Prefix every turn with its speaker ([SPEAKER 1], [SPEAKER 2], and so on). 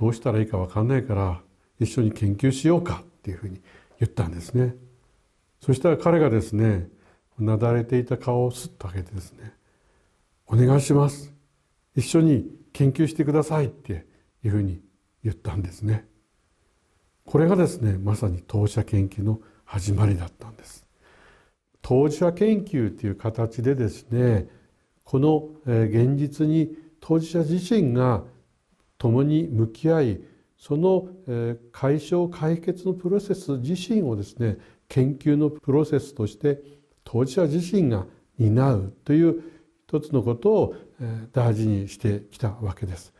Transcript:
[SPEAKER 1] どうしたらいいか分かんないから一緒に研究しようかっていうふうに言ったんですねそしたら彼がですねなだれていた顔をすっと上げてですね「お願いします一緒に研究してください」っていうふうに言ったんですねこれがですねまさに当社研究の始まりだったんです当事者研究という形でですねこの現実に当事者自身が共に向き合いその解消解決のプロセス自身をですね研究のプロセスとして当事者自身が担うという一つのことを大事にしてきたわけです。